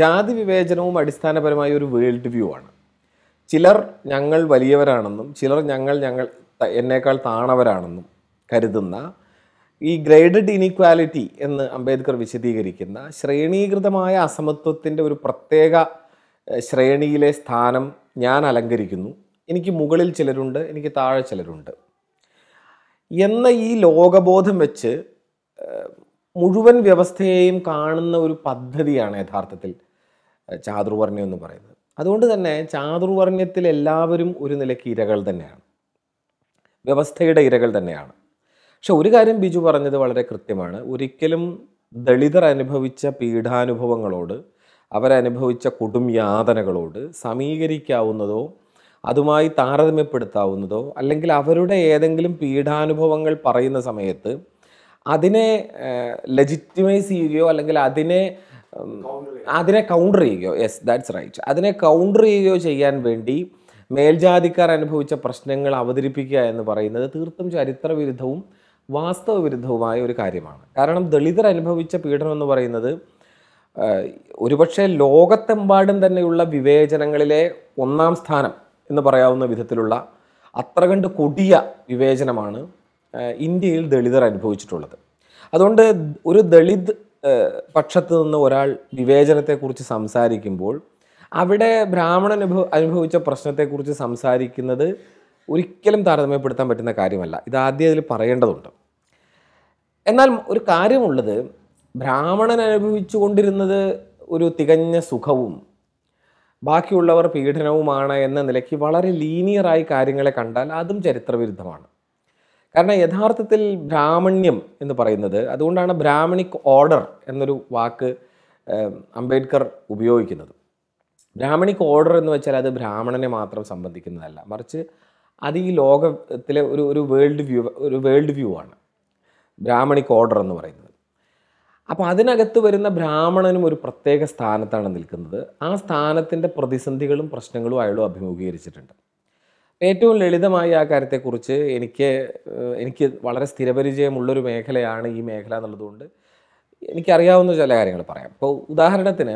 ജാതി വിവേചനവും അടിസ്ഥാനപരമായ ഒരു വേൾഡ് വ്യൂ ആണ് ചിലർ ഞങ്ങൾ വലിയവരാണെന്നും ചിലർ ഞങ്ങൾ ഞങ്ങൾ എന്നേക്കാൾ താണവരാണെന്നും കരുതുന്ന ഈ ഗ്രേഡഡ് ഇനീക്വാലിറ്റി എന്ന് അംബേദ്കർ വിശദീകരിക്കുന്ന ശ്രേണീകൃതമായ അസമത്വത്തിൻ്റെ ഒരു പ്രത്യേക ശ്രേണിയിലെ സ്ഥാനം ഞാൻ അലങ്കരിക്കുന്നു എനിക്ക് മുകളിൽ ചിലരുണ്ട് എനിക്ക് താഴെ ചിലരുണ്ട് എന്ന ഈ ലോകബോധം വെച്ച് മുഴുവൻ വ്യവസ്ഥയെയും കാണുന്ന ഒരു പദ്ധതിയാണ് യഥാർത്ഥത്തിൽ ചാതുർവർണ്ണ്യം എന്ന് പറയുന്നത് അതുകൊണ്ട് തന്നെ ചാതുർവർണ്ണ്യത്തിൽ എല്ലാവരും ഒരു നിലയ്ക്ക് ഇരകൾ തന്നെയാണ് വ്യവസ്ഥയുടെ ഇരകൾ തന്നെയാണ് പക്ഷെ ഒരു കാര്യം ബിജു പറഞ്ഞത് വളരെ കൃത്യമാണ് ഒരിക്കലും ദളിതർ അനുഭവിച്ച പീഡാനുഭവങ്ങളോട് അവരനുഭവിച്ച കൊടും യാതനകളോട് സമീകരിക്കാവുന്നതോ അതുമായി താരതമ്യപ്പെടുത്താവുന്നതോ അല്ലെങ്കിൽ അവരുടെ ഏതെങ്കിലും പീഡാനുഭവങ്ങൾ പറയുന്ന സമയത്ത് അതിനെ ലെജിറ്റിമൈസ് ചെയ്യുകയോ അല്ലെങ്കിൽ അതിനെ അതിനെ കൗണ്ടർ ചെയ്യുകയോ യെസ് ദാറ്റ്സ് റൈറ്റ് അതിനെ കൗണ്ടർ ചെയ്യുകയോ ചെയ്യാൻ വേണ്ടി മേൽജാതിക്കാർ അനുഭവിച്ച പ്രശ്നങ്ങൾ അവതരിപ്പിക്കുക എന്ന് പറയുന്നത് തീർത്തും ചരിത്രവിരുദ്ധവും വാസ്തവവിരുദ്ധവുമായ ഒരു കാര്യമാണ് കാരണം ദളിതർ അനുഭവിച്ച പീഡനം എന്ന് പറയുന്നത് ഒരുപക്ഷെ ലോകത്തെമ്പാടും തന്നെയുള്ള വിവേചനങ്ങളിലെ ഒന്നാം സ്ഥാനം എന്ന് പറയാവുന്ന വിധത്തിലുള്ള അത്ര കണ്ട് കൊടിയ വിവേചനമാണ് ഇന്ത്യയിൽ ദളിതർ അനുഭവിച്ചിട്ടുള്ളത് അതുകൊണ്ട് ഒരു ദളിത് പക്ഷത്ത് നിന്ന് ഒരാൾ വിവേചനത്തെക്കുറിച്ച് സംസാരിക്കുമ്പോൾ അവിടെ ബ്രാഹ്മണൻ അനുഭവ അനുഭവിച്ച പ്രശ്നത്തെക്കുറിച്ച് സംസാരിക്കുന്നത് ഒരിക്കലും താരതമ്യപ്പെടുത്താൻ പറ്റുന്ന കാര്യമല്ല ഇത് ആദ്യം അതിൽ പറയേണ്ടതുണ്ട് എന്നാൽ ഒരു കാര്യമുള്ളത് ബ്രാഹ്മണൻ അനുഭവിച്ചുകൊണ്ടിരുന്നത് ഒരു തികഞ്ഞ സുഖവും ബാക്കിയുള്ളവർ പീഡനവുമാണ് എന്ന നിലയ്ക്ക് വളരെ ലീനിയറായി കാര്യങ്ങളെ കണ്ടാൽ അതും ചരിത്രവിരുദ്ധമാണ് കാരണം യഥാർത്ഥത്തിൽ ബ്രാഹ്മണ്യം എന്ന് പറയുന്നത് അതുകൊണ്ടാണ് ബ്രാഹ്മണിക് ഓർഡർ എന്നൊരു വാക്ക് അംബേദ്കർ ഉപയോഗിക്കുന്നത് ബ്രാഹ്മണിക് ഓർഡർ എന്ന് വെച്ചാൽ അത് ബ്രാഹ്മണനെ മാത്രം സംബന്ധിക്കുന്നതല്ല മറിച്ച് അത് ഈ ലോകത്തിലെ ഒരു ഒരു വേൾഡ് വ്യൂ ഒരു വേൾഡ് വ്യൂ ആണ് ബ്രാഹ്മണിക് ഓർഡർ എന്ന് പറയുന്നത് അപ്പോൾ അതിനകത്ത് വരുന്ന ബ്രാഹ്മണനും ഒരു പ്രത്യേക സ്ഥാനത്താണ് നിൽക്കുന്നത് ആ സ്ഥാനത്തിൻ്റെ പ്രതിസന്ധികളും പ്രശ്നങ്ങളും അയാളും അഭിമുഖീകരിച്ചിട്ടുണ്ട് ഏറ്റവും ലളിതമായി ആ കാര്യത്തെക്കുറിച്ച് എനിക്ക് എനിക്ക് വളരെ സ്ഥിരപരിചയമുള്ളൊരു മേഖലയാണ് ഈ മേഖല എന്നുള്ളതുകൊണ്ട് എനിക്കറിയാവുന്ന ചില കാര്യങ്ങൾ പറയാം ഇപ്പോൾ ഉദാഹരണത്തിന്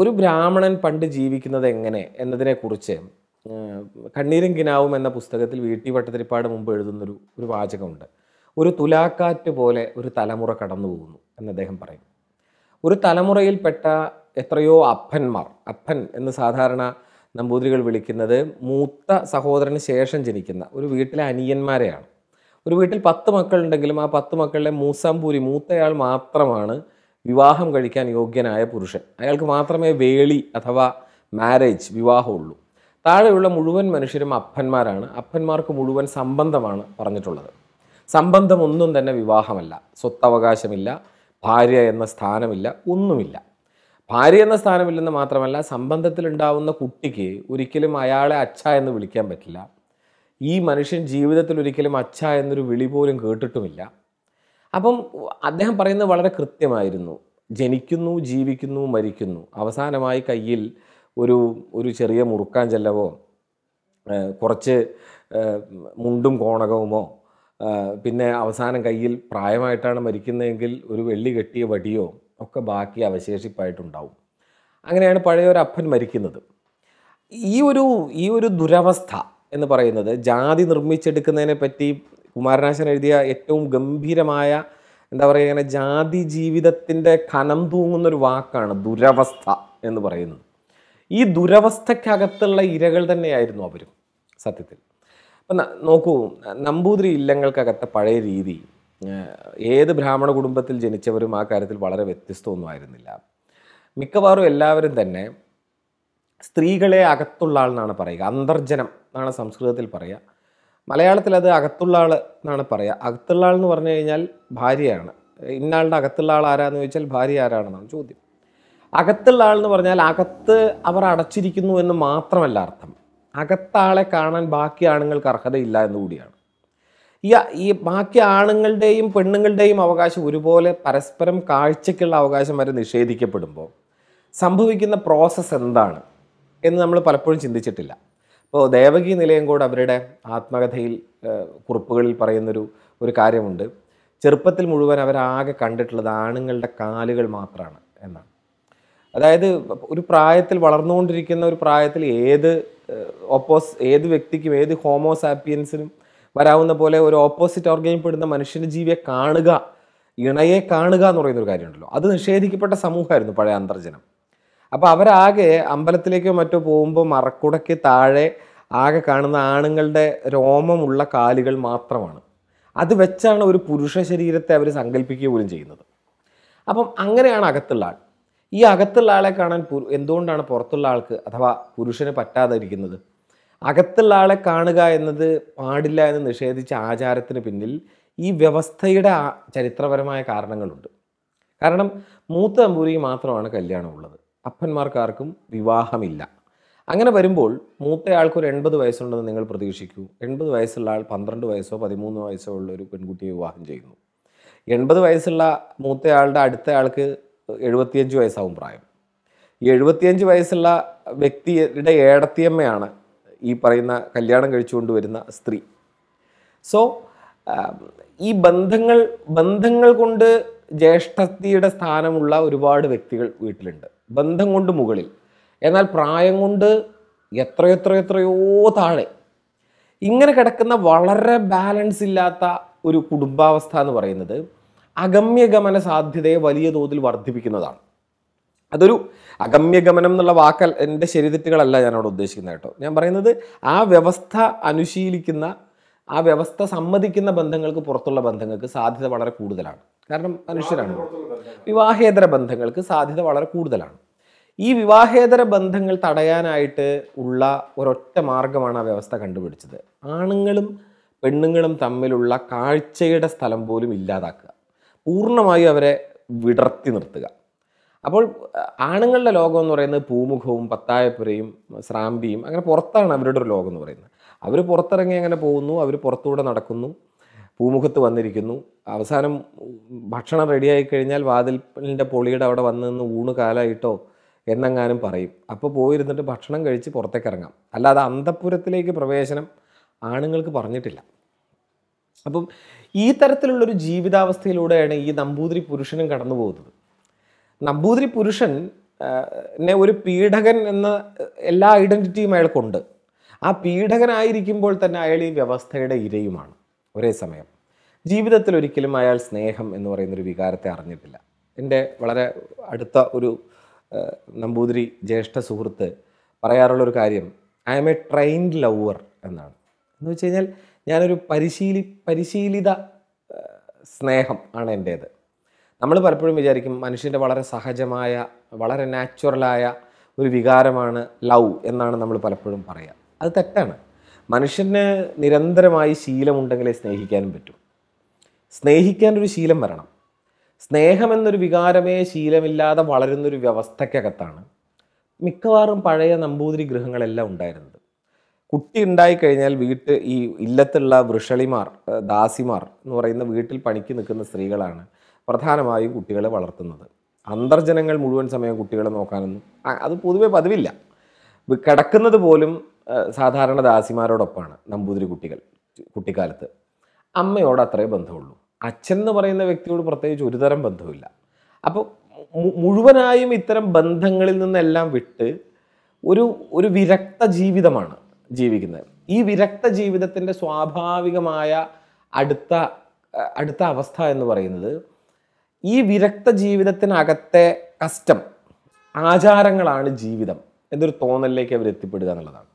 ഒരു ബ്രാഹ്മണൻ പണ്ട് ജീവിക്കുന്നത് എങ്ങനെ എന്നതിനെക്കുറിച്ച് കണ്ണീരും കിനാവും എന്ന പുസ്തകത്തിൽ വീട്ടി വട്ടത്തിരിപ്പാട് മുമ്പ് എഴുതുന്നൊരു ഒരു വാചകമുണ്ട് ഒരു തുലാക്കാറ്റ് പോലെ ഒരു തലമുറ കടന്നു പോകുന്നു എന്ന് അദ്ദേഹം പറയും ഒരു തലമുറയിൽപ്പെട്ട എത്രയോ അപ്പന്മാർ അപ്പൻ എന്ന് സാധാരണ നമ്പൂതിരികൾ വിളിക്കുന്നത് മൂത്ത സഹോദരന് ശേഷം ജനിക്കുന്ന ഒരു വീട്ടിലെ അനിയന്മാരെയാണ് ഒരു വീട്ടിൽ പത്ത് മക്കളുണ്ടെങ്കിലും ആ പത്ത് മക്കളിലെ മൂസാമ്പൂരി മൂത്തയാൾ മാത്രമാണ് വിവാഹം കഴിക്കാൻ യോഗ്യനായ പുരുഷൻ അയാൾക്ക് മാത്രമേ വേളി അഥവാ മാരേജ് വിവാഹമുള്ളൂ താഴെയുള്ള മുഴുവൻ മനുഷ്യരും അപ്പന്മാരാണ് അപ്പന്മാർക്ക് മുഴുവൻ സംബന്ധമാണ് പറഞ്ഞിട്ടുള്ളത് സംബന്ധമൊന്നും തന്നെ വിവാഹമല്ല സ്വത്തവകാശമില്ല ഭാര്യ എന്ന സ്ഥാനമില്ല ഒന്നുമില്ല ഭാര്യ എന്ന സ്ഥാനമില്ലെന്ന് മാത്രമല്ല സംബന്ധത്തിലുണ്ടാവുന്ന കുട്ടിക്ക് ഒരിക്കലും അയാളെ അച്ഛ എന്ന് വിളിക്കാൻ പറ്റില്ല ഈ മനുഷ്യൻ ജീവിതത്തിൽ ഒരിക്കലും അച്ഛ എന്നൊരു വിളി പോലും കേട്ടിട്ടുമില്ല അപ്പം അദ്ദേഹം പറയുന്നത് വളരെ കൃത്യമായിരുന്നു ജനിക്കുന്നു ജീവിക്കുന്നു മരിക്കുന്നു അവസാനമായി കയ്യിൽ ഒരു ഒരു ചെറിയ മുറുക്കാൻ ചെല്ലവോ കുറച്ച് മുണ്ടും കോണകവുമോ പിന്നെ അവസാനം കയ്യിൽ പ്രായമായിട്ടാണ് മരിക്കുന്നതെങ്കിൽ ഒരു വെള്ളി കെട്ടിയ വടിയോ ഒക്കെ ബാക്കി അവശേഷിപ്പായിട്ടുണ്ടാവും അങ്ങനെയാണ് പഴയൊരു അപ്പൻ മരിക്കുന്നത് ഈ ഒരു ഈ ഒരു ദുരവസ്ഥ എന്ന് പറയുന്നത് ജാതി നിർമ്മിച്ചെടുക്കുന്നതിനെ പറ്റി കുമാരനാശൻ എഴുതിയ ഏറ്റവും ഗംഭീരമായ എന്താ പറയുക ഇങ്ങനെ ജാതി ജീവിതത്തിൻ്റെ കനം തൂങ്ങുന്നൊരു വാക്കാണ് ദുരവസ്ഥ എന്ന് പറയുന്നത് ഈ ദുരവസ്ഥയ്ക്കകത്തുള്ള ഇരകൾ തന്നെയായിരുന്നു അവരും സത്യത്തിൽ അപ്പം നോക്കൂ നമ്പൂതിരി ഇല്ലങ്ങൾക്കകത്തെ പഴയ രീതി ഏത് ബ്രാഹ്മണ കുടുംബത്തിൽ ജനിച്ചവരും ആ കാര്യത്തിൽ വളരെ വ്യത്യസ്തമൊന്നും ആയിരുന്നില്ല മിക്കവാറും എല്ലാവരും തന്നെ സ്ത്രീകളെ അകത്തുള്ള ആളെന്നാണ് പറയുക അന്തർജനം എന്നാണ് സംസ്കൃതത്തിൽ പറയുക മലയാളത്തിൽ അത് അകത്തുള്ള ആൾ എന്നാണ് പറയുക അകത്തുള്ള ആൾ എന്ന് പറഞ്ഞു കഴിഞ്ഞാൽ ഭാര്യയാണ് ഇന്നാളുടെ അകത്തുള്ള ആൾ ആരാന്ന് ചോദിച്ചാൽ ഭാര്യ ആരാണെന്നാണ് ചോദ്യം അകത്തുള്ള ആൾ എന്ന് പറഞ്ഞാൽ അകത്ത് അവർ അടച്ചിരിക്കുന്നു എന്ന് മാത്രമല്ല അർത്ഥം അകത്താളെ കാണാൻ ബാക്കി ആണുങ്ങൾക്ക് അർഹതയില്ല എന്ന് കൂടിയാണ് ഈ ഈ ബാക്കി ആണുങ്ങളുടെയും പെണ്ണുങ്ങളുടെയും അവകാശം ഒരുപോലെ പരസ്പരം കാഴ്ചയ്ക്കുള്ള അവകാശം വരെ നിഷേധിക്കപ്പെടുമ്പോൾ സംഭവിക്കുന്ന പ്രോസസ്സ് എന്താണ് എന്ന് നമ്മൾ പലപ്പോഴും ചിന്തിച്ചിട്ടില്ല അപ്പോൾ ദേവകി നിലയം കൂടെ അവരുടെ ആത്മകഥയിൽ കുറിപ്പുകളിൽ പറയുന്നൊരു ഒരു കാര്യമുണ്ട് ചെറുപ്പത്തിൽ മുഴുവൻ അവരാകെ കണ്ടിട്ടുള്ളത് ആണുങ്ങളുടെ കാലുകൾ മാത്രമാണ് എന്നാണ് അതായത് ഒരു പ്രായത്തിൽ വളർന്നുകൊണ്ടിരിക്കുന്ന ഒരു പ്രായത്തിൽ ഏത് ഓപ്പോസ് ഏത് വ്യക്തിക്കും ഏത് ഹോമോസാപ്പിയൻസിനും വരാവുന്ന പോലെ ഒരു ഓപ്പോസിറ്റ് ഓർഗൈൻ പെടുന്ന മനുഷ്യന് ജീവിയെ കാണുക ഇണയെ കാണുക എന്ന് പറയുന്നൊരു കാര്യമുണ്ടല്ലോ അത് നിഷേധിക്കപ്പെട്ട സമൂഹമായിരുന്നു പഴയ അന്തർജനം അപ്പോൾ അവരാകെ അമ്പലത്തിലേക്കോ മറ്റോ പോകുമ്പോൾ മറക്കുടയ്ക്ക് താഴെ ആകെ കാണുന്ന ആണുങ്ങളുടെ രോമമുള്ള കാലുകൾ മാത്രമാണ് അത് വെച്ചാണ് ഒരു പുരുഷ ശരീരത്തെ അവർ സങ്കല്പിക്കുക പോലും ചെയ്യുന്നത് അപ്പം അങ്ങനെയാണ് അകത്തുള്ള ആൾ ഈ അകത്തുള്ള ആളെ കാണാൻ എന്തുകൊണ്ടാണ് പുറത്തുള്ള ആൾക്ക് അഥവാ പുരുഷന് പറ്റാതിരിക്കുന്നത് അകത്തുള്ള ആളെ കാണുക എന്നത് പാടില്ല എന്ന് നിഷേധിച്ച ആചാരത്തിന് പിന്നിൽ ഈ വ്യവസ്ഥയുടെ ചരിത്രപരമായ കാരണങ്ങളുണ്ട് കാരണം മൂത്ത അമ്പൂരിക്ക് മാത്രമാണ് കല്യാണമുള്ളത് അപ്പന്മാർക്കാർക്കും വിവാഹമില്ല അങ്ങനെ വരുമ്പോൾ മൂത്തയാൾക്ക് ഒരു എൺപത് വയസ്സുണ്ടെന്ന് നിങ്ങൾ പ്രതീക്ഷിക്കൂ എൺപത് വയസ്സുള്ള ആൾ പന്ത്രണ്ട് വയസ്സോ പതിമൂന്ന് വയസ്സോ ഉള്ള ഒരു പെൺകുട്ടിയെ വിവാഹം ചെയ്യുന്നു എൺപത് വയസ്സുള്ള മൂത്തയാളുടെ അടുത്തയാൾക്ക് എഴുപത്തിയഞ്ച് വയസ്സാവും പ്രായം ഈ എഴുപത്തിയഞ്ച് വയസ്സുള്ള വ്യക്തിയുടെ ഏടത്തിയമ്മയാണ് ഈ പറയുന്ന കല്യാണം കഴിച്ചുകൊണ്ട് വരുന്ന സ്ത്രീ സോ ഈ ബന്ധങ്ങൾ ബന്ധങ്ങൾ കൊണ്ട് ജ്യേഷ്ഠത്തിയുടെ സ്ഥാനമുള്ള ഒരുപാട് വ്യക്തികൾ വീട്ടിലുണ്ട് ബന്ധം കൊണ്ട് മുകളിൽ എന്നാൽ പ്രായം കൊണ്ട് എത്രയെത്ര എത്രയോ താഴെ ഇങ്ങനെ കിടക്കുന്ന വളരെ ബാലൻസ് ഇല്ലാത്ത ഒരു കുടുംബാവസ്ഥ എന്ന് പറയുന്നത് അഗമ്യഗമന സാധ്യതയെ വലിയ തോതിൽ വർദ്ധിപ്പിക്കുന്നതാണ് അതൊരു അഗമ്യഗമനം എന്നുള്ള വാക്കൽ എൻ്റെ ശരിതെറ്റുകളല്ല ഞാനവിടെ ഉദ്ദേശിക്കുന്നത് കേട്ടോ ഞാൻ പറയുന്നത് ആ വ്യവസ്ഥ അനുശീലിക്കുന്ന ആ വ്യവസ്ഥ സമ്മതിക്കുന്ന ബന്ധങ്ങൾക്ക് പുറത്തുള്ള ബന്ധങ്ങൾക്ക് സാധ്യത വളരെ കൂടുതലാണ് കാരണം മനുഷ്യരാണ് വിവാഹേതര ബന്ധങ്ങൾക്ക് സാധ്യത വളരെ കൂടുതലാണ് ഈ വിവാഹേതര ബന്ധങ്ങൾ തടയാനായിട്ട് ഉള്ള ഒരൊറ്റ മാർഗമാണ് ആ വ്യവസ്ഥ കണ്ടുപിടിച്ചത് ആണുങ്ങളും പെണ്ണുങ്ങളും തമ്മിലുള്ള കാഴ്ചയുടെ സ്ഥലം പോലും ഇല്ലാതാക്കുക പൂർണ്ണമായും അവരെ വിടർത്തി നിർത്തുക അപ്പോൾ ആണുങ്ങളുടെ ലോകം എന്ന് പറയുന്നത് പൂമുഖവും പത്തായപ്പുരയും സ്രാമ്പിയും അങ്ങനെ പുറത്താണ് അവരുടെ ഒരു ലോകം എന്ന് പറയുന്നത് അവർ പുറത്തിറങ്ങി അങ്ങനെ പോകുന്നു അവർ പുറത്തൂടെ നടക്കുന്നു പൂമുഖത്ത് വന്നിരിക്കുന്നു അവസാനം ഭക്ഷണം റെഡിയായി കഴിഞ്ഞാൽ വാതിലിൻ്റെ പൊളിയുടെ അവിടെ വന്ന് നിന്ന് ഊണ് കാലായിട്ടോ എന്നെങ്ങാനും പറയും അപ്പോൾ പോയിരുന്നിട്ട് ഭക്ഷണം കഴിച്ച് പുറത്തേക്ക് ഇറങ്ങാം അല്ലാതെ അന്തപ്പുരത്തിലേക്ക് പ്രവേശനം ആണുങ്ങൾക്ക് പറഞ്ഞിട്ടില്ല അപ്പം ഈ തരത്തിലുള്ളൊരു ജീവിതാവസ്ഥയിലൂടെയാണ് ഈ നമ്പൂതിരി പുരുഷനും കടന്നു പോകുന്നത് നമ്പൂതിരി പുരുഷൻ എന്നെ ഒരു പീഡകൻ എന്ന എല്ലാ ഐഡൻറ്റിറ്റിയും അയാൾക്കുണ്ട് ആ പീഡകനായിരിക്കുമ്പോൾ തന്നെ അയാൾ ഈ വ്യവസ്ഥയുടെ ഇരയുമാണ് ഒരേ സമയം ജീവിതത്തിൽ ഒരിക്കലും അയാൾ സ്നേഹം എന്ന് പറയുന്നൊരു വികാരത്തെ അറിഞ്ഞിട്ടില്ല എൻ്റെ വളരെ അടുത്ത ഒരു നമ്പൂതിരി ജ്യേഷ്ഠ സുഹൃത്ത് പറയാറുള്ളൊരു കാര്യം I am a trained lover എന്നാണ് എന്ന് വെച്ച് കഴിഞ്ഞാൽ ഞാനൊരു പരിശീലി പരിശീലിത സ്നേഹം ആണ് എൻ്റേത് നമ്മൾ പലപ്പോഴും വിചാരിക്കും മനുഷ്യൻ്റെ വളരെ സഹജമായ വളരെ നാച്ചുറലായ ഒരു വികാരമാണ് ലവ് എന്നാണ് നമ്മൾ പലപ്പോഴും പറയുക അത് തെറ്റാണ് മനുഷ്യന് നിരന്തരമായി ശീലമുണ്ടെങ്കിലേ സ്നേഹിക്കാനും പറ്റും സ്നേഹിക്കാൻ ഒരു ശീലം വരണം സ്നേഹം എന്നൊരു വികാരമേ ശീലമില്ലാതെ വളരുന്നൊരു വ്യവസ്ഥയ്ക്കകത്താണ് മിക്കവാറും പഴയ നമ്പൂതിരി ഗൃഹങ്ങളെല്ലാം ഉണ്ടായിരുന്നത് കുട്ടി ഉണ്ടായിക്കഴിഞ്ഞാൽ വീട്ട് ഈ ഇല്ലത്തുള്ള വൃഷളിമാർ ദാസിമാർ എന്ന് പറയുന്ന വീട്ടിൽ പണിക്ക് നിൽക്കുന്ന സ്ത്രീകളാണ് പ്രധാനമായും കുട്ടികളെ വളർത്തുന്നത് അന്തർജനങ്ങൾ മുഴുവൻ സമയം കുട്ടികളെ നോക്കാനൊന്നും അത് പൊതുവെ പതിവില്ല കിടക്കുന്നത് പോലും സാധാരണ ദാസിമാരോടൊപ്പമാണ് നമ്പൂതിരി കുട്ടികൾ കുട്ടിക്കാലത്ത് അമ്മയോട് അത്രേ ബന്ധമുള്ളൂ അച്ഛൻ എന്ന് പറയുന്ന വ്യക്തിയോട് പ്രത്യേകിച്ച് ഒരുതരം ബന്ധമില്ല അപ്പോൾ മുഴുവനായും ഇത്തരം ബന്ധങ്ങളിൽ നിന്നെല്ലാം വിട്ട് ഒരു ഒരു വിരക്ത ജീവിതമാണ് ജീവിക്കുന്നത് ഈ വിരക്ത ജീവിതത്തിൻ്റെ സ്വാഭാവികമായ അടുത്ത അടുത്ത അവസ്ഥ എന്ന് പറയുന്നത് ഈ വിരക്ത ജീവിതത്തിനകത്തെ കസ്റ്റം ആചാരങ്ങളാണ് ജീവിതം എന്നൊരു തോന്നലിലേക്ക് അവർ എത്തിപ്പെടുക എന്നുള്ളതാണ്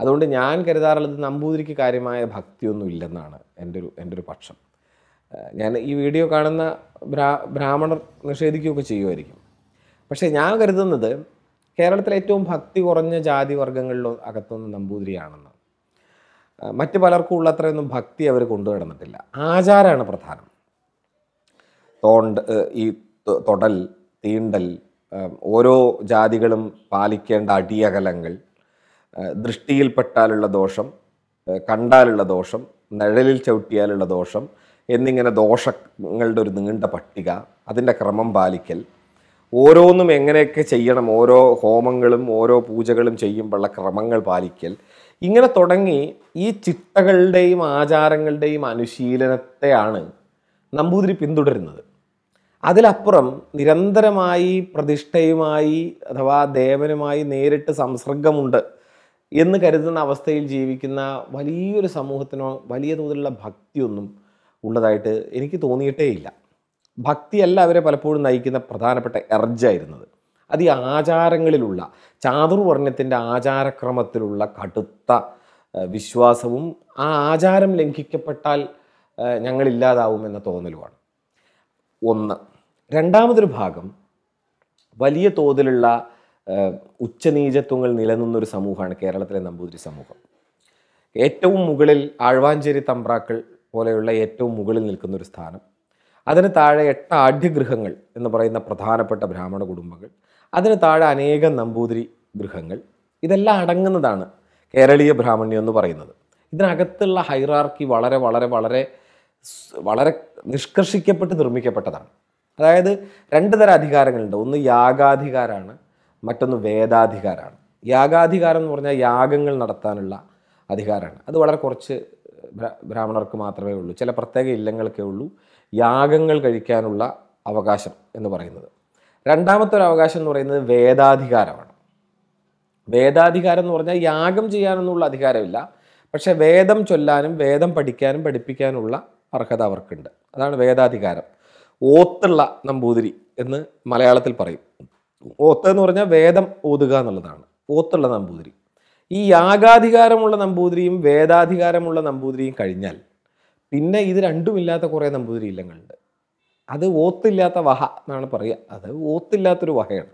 അതുകൊണ്ട് ഞാൻ കരുതാറുള്ളത് നമ്പൂതിരിക്ക് കാര്യമായ ഭക്തിയൊന്നും ഇല്ലെന്നാണ് എൻ്റെ ഒരു എൻ്റെ ഒരു പക്ഷം ഞാൻ ഈ വീഡിയോ കാണുന്ന ബ്രാ ബ്രാഹ്മണർ നിഷേധിക്കുകയൊക്കെ ചെയ്യുമായിരിക്കും പക്ഷേ ഞാൻ കരുതുന്നത് കേരളത്തിലെ ഏറ്റവും ഭക്തി കുറഞ്ഞ ജാതി വർഗ്ഗങ്ങളിലോ അകത്തൊന്നും നമ്പൂതിരിയാണെന്ന് മറ്റു പലർക്കും ഉള്ളത്രയൊന്നും ഭക്തി അവർ കൊണ്ടുനടന്നിട്ടില്ല ആചാരമാണ് പ്രധാനം തോണ്ട് ഈ തൊടൽ തീണ്ടൽ ഓരോ ജാതികളും പാലിക്കേണ്ട അടിയകലങ്ങൾ ദൃഷ്ടിയിൽപ്പെട്ടാലുള്ള ദോഷം കണ്ടാലുള്ള ദോഷം നിഴലിൽ ചവിട്ടിയാലുള്ള ദോഷം എന്നിങ്ങനെ ദോഷങ്ങളുടെ ഒരു നീണ്ട പട്ടിക അതിൻ്റെ ക്രമം പാലിക്കൽ ഓരോന്നും എങ്ങനെയൊക്കെ ചെയ്യണം ഓരോ ഹോമങ്ങളും ഓരോ പൂജകളും ചെയ്യുമ്പോഴുള്ള ക്രമങ്ങൾ പാലിക്കൽ ഇങ്ങനെ തുടങ്ങി ഈ ചിട്ടകളുടെയും ആചാരങ്ങളുടെയും അനുശീലനത്തെയാണ് നമ്പൂതിരി പിന്തുടരുന്നത് അതിലപ്പുറം നിരന്തരമായി പ്രതിഷ്ഠയുമായി അഥവാ ദേവനുമായി നേരിട്ട് സംസർഗമുണ്ട് എന്ന് കരുതുന്ന അവസ്ഥയിൽ ജീവിക്കുന്ന വലിയൊരു സമൂഹത്തിനോ വലിയ തോതിലുള്ള ഭക്തിയൊന്നും ഉള്ളതായിട്ട് എനിക്ക് തോന്നിയിട്ടേ ഇല്ല ഭക്തിയല്ല അവരെ പലപ്പോഴും നയിക്കുന്ന പ്രധാനപ്പെട്ട എർജായിരുന്നത് അത് ഈ ആചാരങ്ങളിലുള്ള ചാതുർവർണ്ണത്തിൻ്റെ ആചാരക്രമത്തിലുള്ള കടുത്ത വിശ്വാസവും ആ ആചാരം ലംഘിക്കപ്പെട്ടാൽ ഞങ്ങളില്ലാതാവും എന്ന തോന്നലുമാണ് ഒന്ന് രണ്ടാമതൊരു ഭാഗം വലിയ തോതിലുള്ള ഉച്ചനീചത്വങ്ങൾ നിലനിന്നൊരു സമൂഹമാണ് കേരളത്തിലെ നമ്പൂതിരി സമൂഹം ഏറ്റവും മുകളിൽ ആഴ്വാഞ്ചേരി തമ്പ്രാക്കൾ പോലെയുള്ള ഏറ്റവും മുകളിൽ നിൽക്കുന്ന ഒരു സ്ഥാനം അതിന് താഴെ എട്ട് ആഢ്യഗൃഹങ്ങൾ എന്ന് പറയുന്ന പ്രധാനപ്പെട്ട ബ്രാഹ്മണ കുടുംബങ്ങൾ അതിന് താഴെ അനേകം നമ്പൂതിരി ഗൃഹങ്ങൾ ഇതെല്ലാം അടങ്ങുന്നതാണ് കേരളീയ ബ്രാഹ്മണ്യം എന്ന് പറയുന്നത് ഇതിനകത്തുള്ള ഹൈറാർക്കി വളരെ വളരെ വളരെ വളരെ നിഷ്കർഷിക്കപ്പെട്ട് നിർമ്മിക്കപ്പെട്ടതാണ് അതായത് രണ്ട് തരം അധികാരങ്ങളുണ്ട് ഒന്ന് യാഗാധികാരമാണ് മറ്റൊന്ന് വേദാധികാരമാണ് യാഗാധികാരം എന്ന് പറഞ്ഞാൽ യാഗങ്ങൾ നടത്താനുള്ള അധികാരമാണ് അത് വളരെ കുറച്ച് ബ്രാഹ്മണർക്ക് മാത്രമേ ഉള്ളൂ ചില പ്രത്യേക ഇല്ലങ്ങൾക്കേ ഉള്ളൂ യാഗങ്ങൾ കഴിക്കാനുള്ള അവകാശം എന്ന് പറയുന്നത് രണ്ടാമത്തെ ഒരു അവകാശം എന്ന് പറയുന്നത് വേദാധികാരമാണ് വേദാധികാരം എന്ന് പറഞ്ഞാൽ യാഗം ചെയ്യാനൊന്നുമുള്ള അധികാരമില്ല പക്ഷേ വേദം ചൊല്ലാനും വേദം പഠിക്കാനും പഠിപ്പിക്കാനുള്ള അർഹത അവർക്കുണ്ട് അതാണ് വേദാധികാരം ഓത്തുള്ള നമ്പൂതിരി എന്ന് മലയാളത്തിൽ പറയും ഓത്ത് എന്ന് പറഞ്ഞാൽ വേദം ഓതുക എന്നുള്ളതാണ് ഓത്തുള്ള നമ്പൂതിരി ഈ യാഗാധികാരമുള്ള നമ്പൂതിരിയും വേദാധികാരമുള്ള നമ്പൂതിരിയും കഴിഞ്ഞാൽ പിന്നെ ഇത് രണ്ടുമില്ലാത്ത കുറേ നമ്പൂതിരി ഇല്ലങ്ങളുണ്ട് അത് ഓത്തില്ലാത്ത വഹ എന്നാണ് പറയുക അത് ഓത്തില്ലാത്തൊരു വഹയാണ്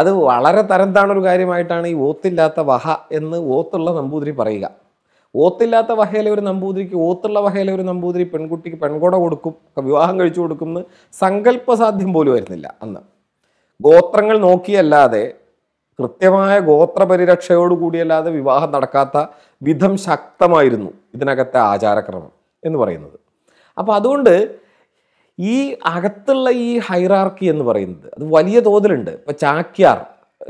അത് വളരെ തരം താണൊരു കാര്യമായിട്ടാണ് ഈ ഓത്തില്ലാത്ത വഹ എന്ന് ഓത്തുള്ള നമ്പൂതിരി പറയുക ഓത്തില്ലാത്ത വഹയിലെ ഒരു നമ്പൂതിരിക്ക് ഓത്തുള്ള വഹയിലെ ഒരു നമ്പൂതിരി പെൺകുട്ടിക്ക് പെൺകുട കൊടുക്കും വിവാഹം കഴിച്ചു കൊടുക്കും എന്ന് സങ്കല്പസാധ്യം പോലും വരുന്നില്ല അന്ന് ഗോത്രങ്ങൾ നോക്കിയല്ലാതെ കൃത്യമായ ഗോത്ര പരിരക്ഷയോടുകൂടിയല്ലാതെ വിവാഹം നടക്കാത്ത വിധം ശക്തമായിരുന്നു ഇതിനകത്തെ ആചാരക്രമം എന്ന് പറയുന്നത് അപ്പോൾ അതുകൊണ്ട് ഈ അകത്തുള്ള ഈ ഹൈറാർക്കി എന്ന് പറയുന്നത് അത് വലിയ തോതിലുണ്ട് ഇപ്പോൾ ചാക്യാർ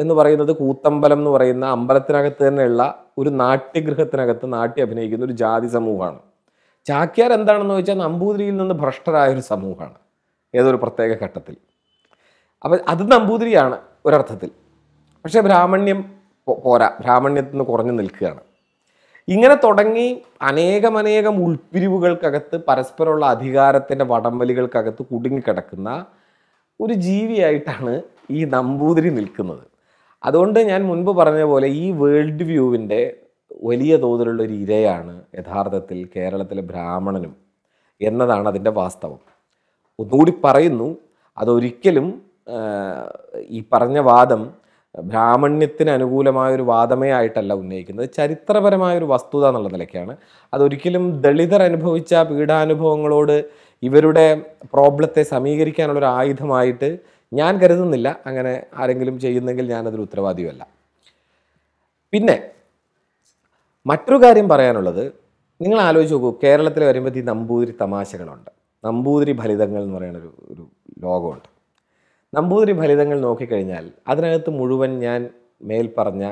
എന്ന് പറയുന്നത് കൂത്തമ്പലം എന്ന് പറയുന്ന അമ്പലത്തിനകത്ത് തന്നെയുള്ള ഒരു നാട്യഗൃഹത്തിനകത്ത് നാട്യം അഭിനയിക്കുന്ന ഒരു ജാതി സമൂഹമാണ് ചാക്യാർ എന്താണെന്ന് വെച്ചാൽ നമ്പൂതിരിയിൽ നിന്ന് ഭ്രഷ്ടരായ ഒരു സമൂഹമാണ് ഏതൊരു പ്രത്യേക ഘട്ടത്തിൽ അപ്പം അത് നമ്പൂതിരിയാണ് ഒരർത്ഥത്തിൽ പക്ഷേ ബ്രാഹ്മണ്യം പോരാ ബ്രാഹ്മണ്യത്തിൽ നിന്ന് കുറഞ്ഞു നിൽക്കുകയാണ് ഇങ്ങനെ തുടങ്ങി അനേകമനേകം ഉൾപ്പിരിവുകൾക്കകത്ത് പരസ്പരമുള്ള അധികാരത്തിൻ്റെ വടംവലികൾക്കകത്ത് കുടുങ്ങിക്കിടക്കുന്ന ഒരു ജീവിയായിട്ടാണ് ഈ നമ്പൂതിരി നിൽക്കുന്നത് അതുകൊണ്ട് ഞാൻ മുൻപ് പറഞ്ഞ പോലെ ഈ വേൾഡ് വ്യൂവിൻ്റെ വലിയ തോതിലുള്ള ഒരു ഇരയാണ് യഥാർത്ഥത്തിൽ കേരളത്തിലെ ബ്രാഹ്മണനും എന്നതാണ് അതിൻ്റെ വാസ്തവം ഒന്നുകൂടി പറയുന്നു അതൊരിക്കലും ഈ പറഞ്ഞ വാദം ബ്രാഹ്മണ്യത്തിന് അനുകൂലമായ ഒരു വാദമേ ആയിട്ടല്ല ഉന്നയിക്കുന്നത് ചരിത്രപരമായ ഒരു വസ്തുത എന്നുള്ള നിലയ്ക്കാണ് അതൊരിക്കലും ദളിതർ അനുഭവിച്ച പീഡാനുഭവങ്ങളോട് ഇവരുടെ പ്രോബ്ലത്തെ സമീകരിക്കാനുള്ള ഒരു ആയുധമായിട്ട് ഞാൻ കരുതുന്നില്ല അങ്ങനെ ആരെങ്കിലും ചെയ്യുന്നെങ്കിൽ ഞാനതിൽ ഉത്തരവാദിയുമല്ല പിന്നെ മറ്റൊരു കാര്യം പറയാനുള്ളത് നിങ്ങൾ ആലോചിച്ച് നോക്കൂ കേരളത്തിൽ വരുമ്പോൾ ഈ നമ്പൂതിരി തമാശകളുണ്ട് നമ്പൂതിരി ഫലിതങ്ങൾ എന്ന് പറയുന്ന ഒരു ഒരു ലോകമുണ്ട് നമ്പൂതിരി ഫലിതങ്ങൾ നോക്കിക്കഴിഞ്ഞാൽ അതിനകത്ത് മുഴുവൻ ഞാൻ മേൽ പറഞ്ഞ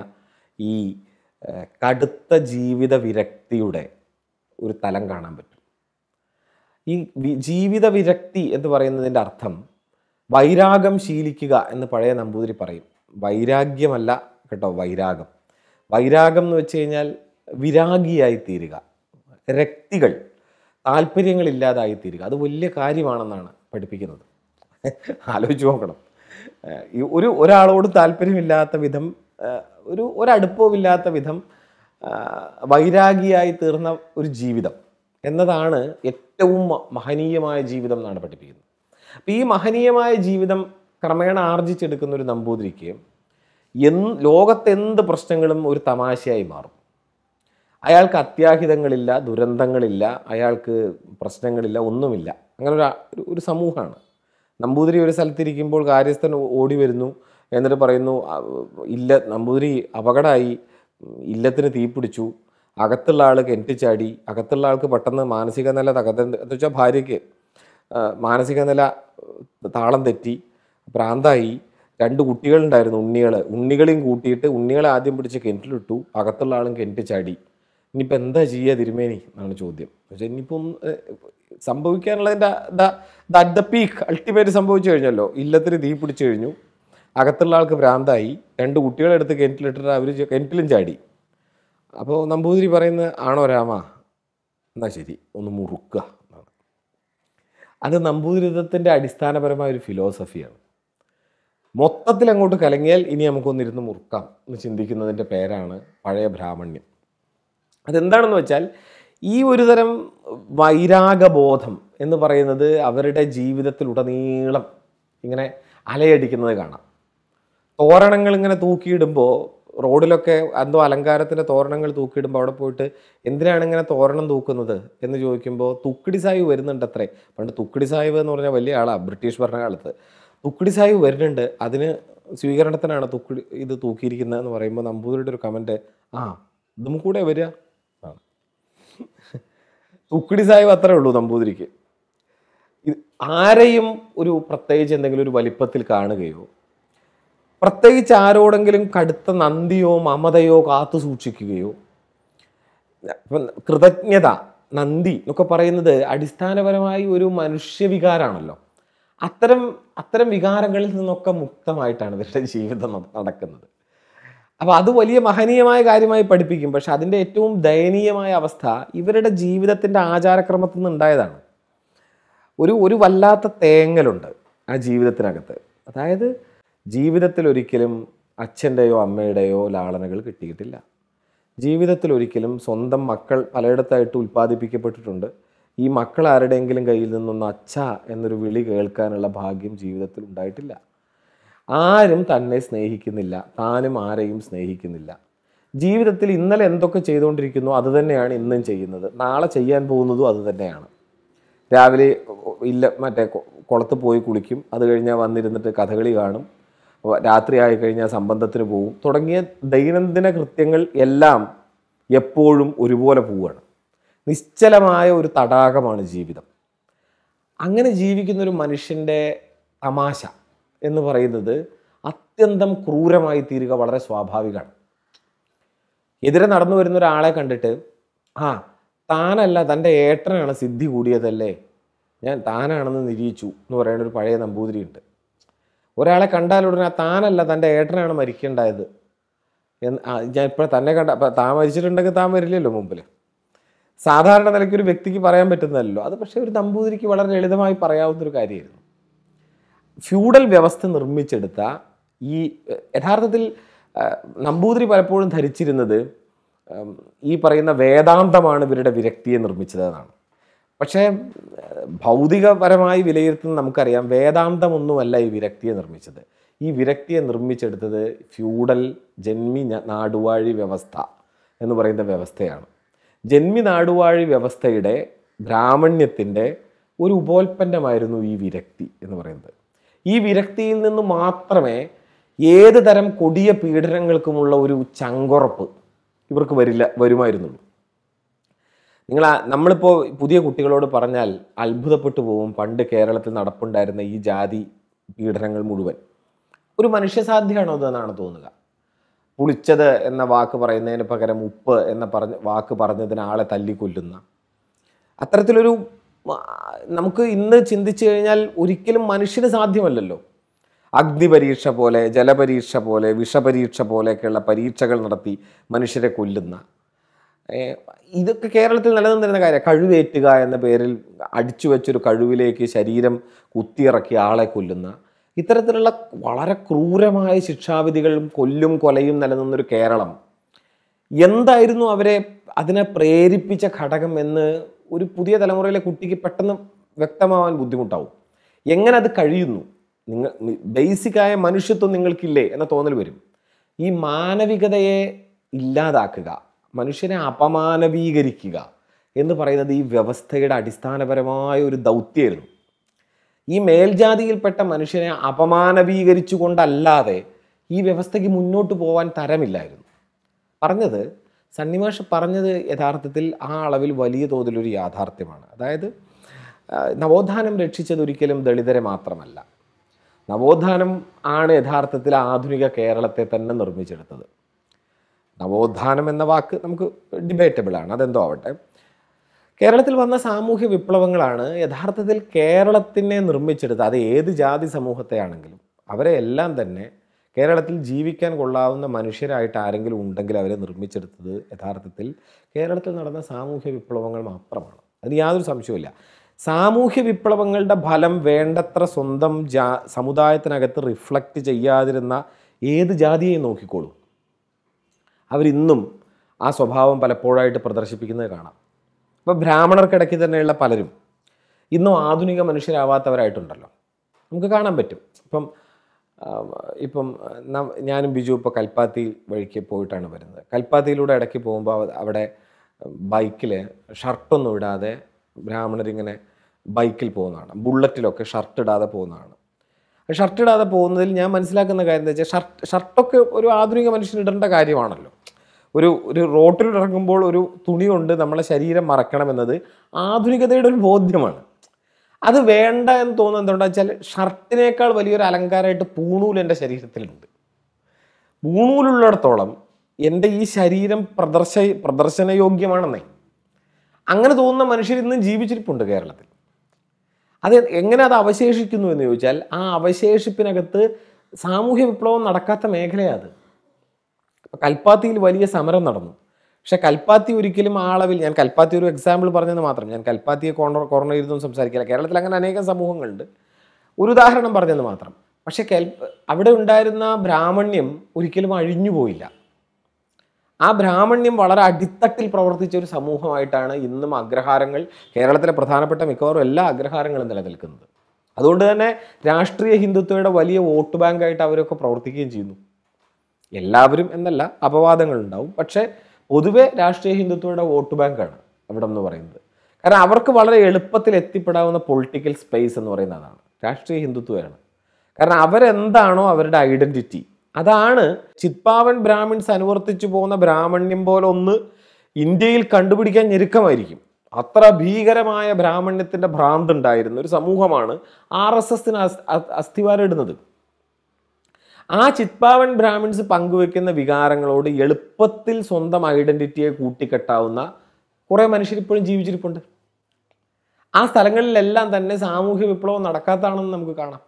ഈ കടുത്ത ജീവിത വിരക്തിയുടെ ഒരു തലം കാണാൻ പറ്റും ഈ ജീവിത വിരക്തി എന്ന് പറയുന്നതിൻ്റെ അർത്ഥം വൈരാഗം ശീലിക്കുക എന്ന് പഴയ നമ്പൂതിരി പറയും വൈരാഗ്യമല്ല കേട്ടോ വൈരാഗം വൈരാഗം എന്ന് വെച്ച് കഴിഞ്ഞാൽ വിരാഗിയായി തീരുക രക്തികൾ താല്പര്യങ്ങളില്ലാതായി തീരുക അത് വലിയ കാര്യമാണെന്നാണ് പഠിപ്പിക്കുന്നത് ആലോചിച്ച് നോക്കണം ഒരു ഒരാളോട് താല്പര്യമില്ലാത്ത വിധം ഒരു ഒരടുപ്പവുമില്ലാത്ത വിധം വൈരാഗിയായി തീർന്ന ഒരു ജീവിതം എന്നതാണ് ഏറ്റവും മഹനീയമായ ജീവിതം എന്നാണ് പഠിപ്പിക്കുന്നത് അപ്പം ഈ മഹനീയമായ ജീവിതം ക്രമേണ ആർജിച്ചെടുക്കുന്ന ഒരു നമ്പൂതിരിക്ക് എന്ന് ലോകത്തെന്ത് പ്രശ്നങ്ങളും ഒരു തമാശയായി മാറും അയാൾക്ക് അത്യാഹിതങ്ങളില്ല ദുരന്തങ്ങളില്ല അയാൾക്ക് പ്രശ്നങ്ങളില്ല ഒന്നുമില്ല അങ്ങനെ ഒരു ഒരു സമൂഹമാണ് നമ്പൂതിരി ഒരു സ്ഥലത്തിരിക്കുമ്പോൾ കാര്യസ്ഥൻ ഓടി വരുന്നു എന്നിട്ട് പറയുന്നു ഇല്ല നമ്പൂതിരി അപകടമായി ഇല്ലത്തിന് തീപിടിച്ചു അകത്തുള്ള ആൾ കെട്ടിച്ചാടി അകത്തുള്ള ആൾക്ക് പെട്ടെന്ന് മാനസിക നല്ല തകർന്ന് എന്ന് വെച്ചാൽ ഭാര്യയ്ക്ക് മാനസിക നില താളം തെറ്റി പ്രാന്തായി രണ്ട് കുട്ടികളുണ്ടായിരുന്നു ഉണ്ണികൾ ഉണ്ണികളെയും കൂട്ടിയിട്ട് ഉണ്ണികളെ ആദ്യം പിടിച്ച് കിണറ്റിലിട്ടു അകത്തുള്ള ആളും കിണറ്റ് ചാടി ഇനിയിപ്പോൾ എന്താ ചെയ്യുക തിരുമേനി എന്നാണ് ചോദ്യം പക്ഷേ ഇനിയിപ്പോൾ സംഭവിക്കാനുള്ളതിൻ്റെ അറ്റ് ദ പീക്ക് അൾട്ടിമേറ്റ് സംഭവിച്ചു കഴിഞ്ഞല്ലോ ഇല്ലത്തിന് തീ പിടിച്ചു കഴിഞ്ഞു അകത്തുള്ള ആൾക്ക് ഭ്രാന്തായി രണ്ട് കുട്ടികളെടുത്ത് കിണറ്റിലിട്ടിട്ട് അവർ കിണറ്റിലും ചാടി അപ്പോൾ നമ്പൂതിരി പറയുന്നത് ആണോ രാമ എന്നാൽ ശരി ഒന്ന് മുറുക്കുക അത് നമ്പൂതിരിതത്തിൻ്റെ അടിസ്ഥാനപരമായ ഒരു ഫിലോസഫിയാണ് മൊത്തത്തിൽ അങ്ങോട്ട് കലങ്ങിയാൽ ഇനി നമുക്കൊന്നിരുന്ന് മുറുക്കാം എന്ന് ചിന്തിക്കുന്നതിൻ്റെ പേരാണ് പഴയ ബ്രാഹ്മണ്യം അതെന്താണെന്ന് വെച്ചാൽ ഈ ഒരു തരം വൈരാഗബോധം എന്ന് പറയുന്നത് അവരുടെ ജീവിതത്തിലുടനീളം ഇങ്ങനെ അലയടിക്കുന്നത് കാണാം തോരണങ്ങൾ ഇങ്ങനെ തൂക്കിയിടുമ്പോൾ റോഡിലൊക്കെ എന്തോ അലങ്കാരത്തിൻ്റെ തോരണങ്ങൾ തൂക്കിയിടുമ്പോൾ അവിടെ പോയിട്ട് എന്തിനാണ് ഇങ്ങനെ തോരണം തൂക്കുന്നത് എന്ന് ചോദിക്കുമ്പോൾ തുക്കിടി സാഹിബ് വരുന്നുണ്ട് അത്രേ പണ്ട് തുക്കിടി സാഹിബ് എന്ന് പറഞ്ഞാൽ വലിയ ആളാണ് ബ്രിട്ടീഷ് ഭരണകാലത്ത് തുക്കിടി സാഹിബ് വരുന്നുണ്ട് അതിന് സ്വീകരണത്തിനാണ് തുക്കിടി ഇത് തൂക്കിയിരിക്കുന്നത് എന്ന് പറയുമ്പോൾ നമ്പൂതിരിയുടെ ഒരു കമൻറ്റ് ആ ഇതും കൂടെ വരിക തുക്കിടി സാഹിബ് അത്രേ ഉള്ളൂ നമ്പൂതിരിക്ക് ആരെയും ഒരു പ്രത്യേകിച്ച് എന്തെങ്കിലും ഒരു വലിപ്പത്തിൽ കാണുകയോ പ്രത്യേകിച്ച് ആരോടെങ്കിലും കടുത്ത നന്ദിയോ മമതയോ കാത്തു സൂക്ഷിക്കുകയോ കൃതജ്ഞത നന്ദി എന്നൊക്കെ പറയുന്നത് അടിസ്ഥാനപരമായി ഒരു മനുഷ്യവികാരാണല്ലോ അത്തരം അത്തരം വികാരങ്ങളിൽ നിന്നൊക്കെ മുക്തമായിട്ടാണ് ഇവരുടെ ജീവിതം നടക്കുന്നത് അപ്പോൾ അത് വലിയ മഹനീയമായ കാര്യമായി പഠിപ്പിക്കും പക്ഷെ അതിൻ്റെ ഏറ്റവും ദയനീയമായ അവസ്ഥ ഇവരുടെ ജീവിതത്തിൻ്റെ ആചാരക്രമത്തിൽ നിന്നുണ്ടായതാണ് ഉണ്ടായതാണ് ഒരു ഒരു വല്ലാത്ത തേങ്ങലുണ്ട് ആ ജീവിതത്തിനകത്ത് അതായത് ജീവിതത്തിൽ ഒരിക്കലും അച്ഛൻ്റെയോ അമ്മയുടെയോ ലാളനകൾ കിട്ടിയിട്ടില്ല ജീവിതത്തിൽ ഒരിക്കലും സ്വന്തം മക്കൾ പലയിടത്തായിട്ട് ഉൽപ്പാദിപ്പിക്കപ്പെട്ടിട്ടുണ്ട് ഈ മക്കൾ ആരുടെയെങ്കിലും കയ്യിൽ നിന്നൊന്ന് അച്ഛ എന്നൊരു വിളി കേൾക്കാനുള്ള ഭാഗ്യം ജീവിതത്തിൽ ഉണ്ടായിട്ടില്ല ആരും തന്നെ സ്നേഹിക്കുന്നില്ല താനും ആരെയും സ്നേഹിക്കുന്നില്ല ജീവിതത്തിൽ ഇന്നലെ എന്തൊക്കെ ചെയ്തുകൊണ്ടിരിക്കുന്നു അത് തന്നെയാണ് ഇന്നും ചെയ്യുന്നത് നാളെ ചെയ്യാൻ പോകുന്നതും അത് തന്നെയാണ് രാവിലെ ഇല്ല മറ്റേ കുളത്ത് പോയി കുളിക്കും അത് കഴിഞ്ഞാൽ വന്നിരുന്നിട്ട് കഥകളി കാണും രാത്രിയായി കഴിഞ്ഞാൽ സംബന്ധത്തിന് പോകും തുടങ്ങിയ ദൈനംദിന കൃത്യങ്ങൾ എല്ലാം എപ്പോഴും ഒരുപോലെ പോവുകയാണ് നിശ്ചലമായ ഒരു തടാകമാണ് ജീവിതം അങ്ങനെ ജീവിക്കുന്ന ഒരു മനുഷ്യൻ്റെ തമാശ എന്ന് പറയുന്നത് അത്യന്തം ക്രൂരമായി തീരുക വളരെ സ്വാഭാവികമാണ് എതിരെ നടന്നു വരുന്ന ഒരാളെ കണ്ടിട്ട് ആ താനല്ല തൻ്റെ ഏട്ടനാണ് സിദ്ധി കൂടിയതല്ലേ ഞാൻ താനാണെന്ന് നിരീക്ഷിച്ചു എന്ന് പറയുന്ന ഒരു പഴയ നമ്പൂതിരിയുണ്ട് ഒരാളെ കണ്ടാലുടനെ താനല്ല തൻ്റെ ഏട്ടനാണ് മരിക്കേണ്ടായത് എന്ന് ഞാൻ ഇപ്പോൾ തന്നെ കണ്ട താൻ മരിച്ചിട്ടുണ്ടെങ്കിൽ താൻ വരില്ലല്ലോ മുമ്പിൽ സാധാരണ നിലയ്ക്ക് ഒരു വ്യക്തിക്ക് പറയാൻ പറ്റുന്നതല്ലോ അത് പക്ഷേ ഒരു നമ്പൂതിരിക്ക് വളരെ ലളിതമായി പറയാവുന്നൊരു കാര്യമായിരുന്നു ഫ്യൂഡൽ വ്യവസ്ഥ നിർമ്മിച്ചെടുത്ത ഈ യഥാർത്ഥത്തിൽ നമ്പൂതിരി പലപ്പോഴും ധരിച്ചിരുന്നത് ഈ പറയുന്ന വേദാന്തമാണ് ഇവരുടെ വിരക്തിയെ നിർമ്മിച്ചതെന്നാണ് പക്ഷേ ഭൗതികപരമായി വിലയിരുത്തുന്ന നമുക്കറിയാം വേദാന്തമൊന്നുമല്ല ഈ വിരക്തിയെ നിർമ്മിച്ചത് ഈ വിരക്തിയെ നിർമ്മിച്ചെടുത്തത് ഫ്യൂഡൽ ജന്മി നാടുവാഴി വ്യവസ്ഥ എന്ന് പറയുന്ന വ്യവസ്ഥയാണ് ജന്മി നാടുവാഴി വ്യവസ്ഥയുടെ ബ്രാഹ്മണ്യത്തിൻ്റെ ഒരു ഉപോൽപ്പന്നമായിരുന്നു ഈ വിരക്തി എന്ന് പറയുന്നത് ഈ വിരക്തിയിൽ നിന്ന് മാത്രമേ ഏത് തരം കൊടിയ പീഡനങ്ങൾക്കുമുള്ള ഒരു ചങ്കുറപ്പ് ഇവർക്ക് വരില്ല വരുമായിരുന്നുള്ളൂ നിങ്ങൾ നമ്മളിപ്പോൾ പുതിയ കുട്ടികളോട് പറഞ്ഞാൽ അത്ഭുതപ്പെട്ടു പോകും പണ്ട് കേരളത്തിൽ നടപ്പുണ്ടായിരുന്ന ഈ ജാതി പീഡനങ്ങൾ മുഴുവൻ ഒരു മനുഷ്യസാധ്യമാണോ അതെന്നാണ് തോന്നുക പുളിച്ചത് എന്ന വാക്ക് പറയുന്നതിന് പകരം ഉപ്പ് എന്ന പറഞ്ഞ വാക്ക് പറഞ്ഞതിന് ആളെ തല്ലിക്കൊല്ലുന്ന അത്തരത്തിലൊരു നമുക്ക് ഇന്ന് ചിന്തിച്ചു കഴിഞ്ഞാൽ ഒരിക്കലും മനുഷ്യന് സാധ്യമല്ലല്ലോ അഗ്നിപരീക്ഷ പോലെ ജലപരീക്ഷ പോലെ വിഷപരീക്ഷ പോലെയൊക്കെയുള്ള പരീക്ഷകൾ നടത്തി മനുഷ്യരെ കൊല്ലുന്ന ഇതൊക്കെ കേരളത്തിൽ നിലനിന്നിരുന്ന കാര്യം കഴിവേറ്റുക എന്ന പേരിൽ അടിച്ചു വെച്ചൊരു കഴിവിലേക്ക് ശരീരം കുത്തിയിറക്കി ആളെ കൊല്ലുന്ന ഇത്തരത്തിലുള്ള വളരെ ക്രൂരമായ ശിക്ഷാവിധികളും കൊല്ലും കൊലയും നിലനിന്നൊരു കേരളം എന്തായിരുന്നു അവരെ അതിനെ പ്രേരിപ്പിച്ച ഘടകം എന്ന് ഒരു പുതിയ തലമുറയിലെ കുട്ടിക്ക് പെട്ടെന്ന് വ്യക്തമാവാൻ ബുദ്ധിമുട്ടാവും എങ്ങനെ അത് കഴിയുന്നു നിങ്ങൾ ബേസിക്കായ മനുഷ്യത്വം നിങ്ങൾക്കില്ലേ എന്ന തോന്നൽ വരും ഈ മാനവികതയെ ഇല്ലാതാക്കുക മനുഷ്യനെ അപമാനവീകരിക്കുക എന്ന് പറയുന്നത് ഈ വ്യവസ്ഥയുടെ അടിസ്ഥാനപരമായ ഒരു ദൗത്യമായിരുന്നു ഈ മേൽജാതിയിൽപ്പെട്ട മനുഷ്യനെ അപമാനവീകരിച്ചു കൊണ്ടല്ലാതെ ഈ വ്യവസ്ഥയ്ക്ക് മുന്നോട്ട് പോകാൻ തരമില്ലായിരുന്നു പറഞ്ഞത് സണ്ണിമാഷ് പറഞ്ഞത് യഥാർത്ഥത്തിൽ ആ അളവിൽ വലിയ തോതിലൊരു യാഥാർത്ഥ്യമാണ് അതായത് നവോത്ഥാനം രക്ഷിച്ചത് ഒരിക്കലും ദളിതരെ മാത്രമല്ല നവോത്ഥാനം ആണ് യഥാർത്ഥത്തിൽ ആധുനിക കേരളത്തെ തന്നെ നിർമ്മിച്ചെടുത്തത് നവോത്ഥാനം എന്ന വാക്ക് നമുക്ക് ഡിബേറ്റബിളാണ് അതെന്തോ ആവട്ടെ കേരളത്തിൽ വന്ന സാമൂഹ്യ വിപ്ലവങ്ങളാണ് യഥാർത്ഥത്തിൽ കേരളത്തിനെ നിർമ്മിച്ചെടുത്ത് അത് ഏത് ജാതി സമൂഹത്തെ ആണെങ്കിലും അവരെ എല്ലാം തന്നെ കേരളത്തിൽ ജീവിക്കാൻ കൊള്ളാവുന്ന മനുഷ്യരായിട്ട് ആരെങ്കിലും ഉണ്ടെങ്കിൽ അവരെ നിർമ്മിച്ചെടുത്തത് യഥാർത്ഥത്തിൽ കേരളത്തിൽ നടന്ന സാമൂഹ്യ വിപ്ലവങ്ങൾ മാത്രമാണ് അതിന് യാതൊരു സംശയമില്ല സാമൂഹ്യ വിപ്ലവങ്ങളുടെ ഫലം വേണ്ടത്ര സ്വന്തം ജാ സമുദായത്തിനകത്ത് റിഫ്ലക്റ്റ് ചെയ്യാതിരുന്ന ഏത് ജാതിയെയും നോക്കിക്കോളൂ അവരിന്നും ആ സ്വഭാവം പലപ്പോഴായിട്ട് പ്രദർശിപ്പിക്കുന്നത് കാണാം ഇപ്പോൾ ബ്രാഹ്മണർക്കിടയ്ക്ക് തന്നെയുള്ള പലരും ഇന്നും ആധുനിക മനുഷ്യരാവാത്തവരായിട്ടുണ്ടല്ലോ നമുക്ക് കാണാൻ പറ്റും ഇപ്പം ഇപ്പം ഞാനും ബിജു ഇപ്പോൾ കൽപ്പാത്തി വഴിക്ക് പോയിട്ടാണ് വരുന്നത് കൽപ്പാത്തിയിലൂടെ ഇടയ്ക്ക് പോകുമ്പോൾ അവിടെ ബൈക്കിൽ ഷർട്ടൊന്നും ഇടാതെ ബ്രാഹ്മണരിങ്ങനെ ബൈക്കിൽ പോകുന്നതാണ് ബുള്ളറ്റിലൊക്കെ ഷർട്ട് ഇടാതെ പോകുന്നതാണ് ഷർട്ട് ഇടാതെ പോകുന്നതിൽ ഞാൻ മനസ്സിലാക്കുന്ന കാര്യം എന്താ വെച്ചാൽ ഷർട്ട് ഷർട്ടൊക്കെ ഒരു ആധുനിക മനുഷ്യൻ ഇടേണ്ട കാര്യമാണല്ലോ ഒരു ഒരു റോട്ടിൽ ഇറങ്ങുമ്പോൾ ഒരു തുണി കൊണ്ട് നമ്മളെ ശരീരം മറക്കണമെന്നത് ആധുനികതയുടെ ഒരു ബോധ്യമാണ് അത് വേണ്ട എന്ന് തോന്നുന്നത് എന്തുകൊണ്ടാണെന്ന് വെച്ചാൽ ഷർട്ടിനേക്കാൾ വലിയൊരു അലങ്കാരമായിട്ട് പൂണൂൽ എൻ്റെ ശരീരത്തിലുണ്ട് പൂണൂലുള്ളിടത്തോളം എൻ്റെ ഈ ശരീരം പ്രദർശ പ്രദർശനയോഗ്യമാണെന്നേ അങ്ങനെ തോന്നുന്ന മനുഷ്യർ ഇന്നും ജീവിച്ചിരിപ്പുണ്ട് കേരളത്തിൽ അത് എങ്ങനെ അത് അവശേഷിക്കുന്നു എന്ന് ചോദിച്ചാൽ ആ അവശേഷിപ്പിനകത്ത് സാമൂഹ്യ വിപ്ലവം നടക്കാത്ത മേഖലയാണ് അത് കൽപ്പാത്തിയിൽ വലിയ സമരം നടന്നു പക്ഷെ കൽപ്പാത്തി ഒരിക്കലും ആ അളവിൽ ഞാൻ കൽപ്പാത്തി ഒരു എക്സാമ്പിൾ പറഞ്ഞെന്ന് മാത്രം ഞാൻ കൽപ്പാത്തിയെ കോർണർ കോർണർ ഇരുന്നും സംസാരിക്കില്ല കേരളത്തിൽ അങ്ങനെ അനേകം സമൂഹങ്ങളുണ്ട് ഒരു ഉദാഹരണം പറഞ്ഞെന്ന് മാത്രം പക്ഷേ കെൽ അവിടെ ഉണ്ടായിരുന്ന ബ്രാഹ്മണ്യം ഒരിക്കലും അഴിഞ്ഞു പോയില്ല ആ ബ്രാഹ്മണ്യം വളരെ അടിത്തട്ടിൽ പ്രവർത്തിച്ച ഒരു സമൂഹമായിട്ടാണ് ഇന്നും അഗ്രഹാരങ്ങൾ കേരളത്തിലെ പ്രധാനപ്പെട്ട മിക്കവാറും എല്ലാ അഗ്രഹാരങ്ങളും നിലനിൽക്കുന്നത് അതുകൊണ്ട് തന്നെ രാഷ്ട്രീയ ഹിന്ദുത്വയുടെ വലിയ വോട്ട് ബാങ്കായിട്ട് അവരൊക്കെ പ്രവർത്തിക്കുകയും ചെയ്യുന്നു എല്ലാവരും എന്നല്ല അപവാദങ്ങളുണ്ടാവും പക്ഷേ പൊതുവെ രാഷ്ട്രീയ ഹിന്ദുത്വയുടെ വോട്ട് ബാങ്കാണ് അവിടെ എന്ന് പറയുന്നത് കാരണം അവർക്ക് വളരെ എളുപ്പത്തിൽ എത്തിപ്പെടാവുന്ന പൊളിറ്റിക്കൽ സ്പേസ് എന്ന് പറയുന്നത് അതാണ് രാഷ്ട്രീയ ഹിന്ദുത്വമാണ് കാരണം അവരെന്താണോ അവരുടെ ഐഡൻറ്റിറ്റി അതാണ് ചിത്പാവൻ ബ്രാഹ്മിൻസ് അനുവർത്തിച്ചു പോകുന്ന ബ്രാഹ്മണ്യം പോലെ ഒന്ന് ഇന്ത്യയിൽ കണ്ടുപിടിക്കാൻ ഞെരുക്കമായിരിക്കും അത്ര ഭീകരമായ ബ്രാഹ്മണ്യത്തിൻ്റെ ഭ്രാന്ത് ഉണ്ടായിരുന്ന ഒരു സമൂഹമാണ് ആർ എസ് എസിന് അസ്ഥിവാരിടുന്നത് ആ ചിത്പാവൻ ബ്രാഹ്മിൻസ് പങ്കുവെക്കുന്ന വികാരങ്ങളോട് എളുപ്പത്തിൽ സ്വന്തം ഐഡൻറ്റിറ്റിയെ കൂട്ടിക്കെട്ടാവുന്ന കുറേ മനുഷ്യരിപ്പോഴും ജീവിച്ചിരിപ്പുണ്ട് ആ സ്ഥലങ്ങളിലെല്ലാം തന്നെ സാമൂഹ്യ വിപ്ലവം നടക്കാത്തതാണെന്ന് നമുക്ക് കാണാം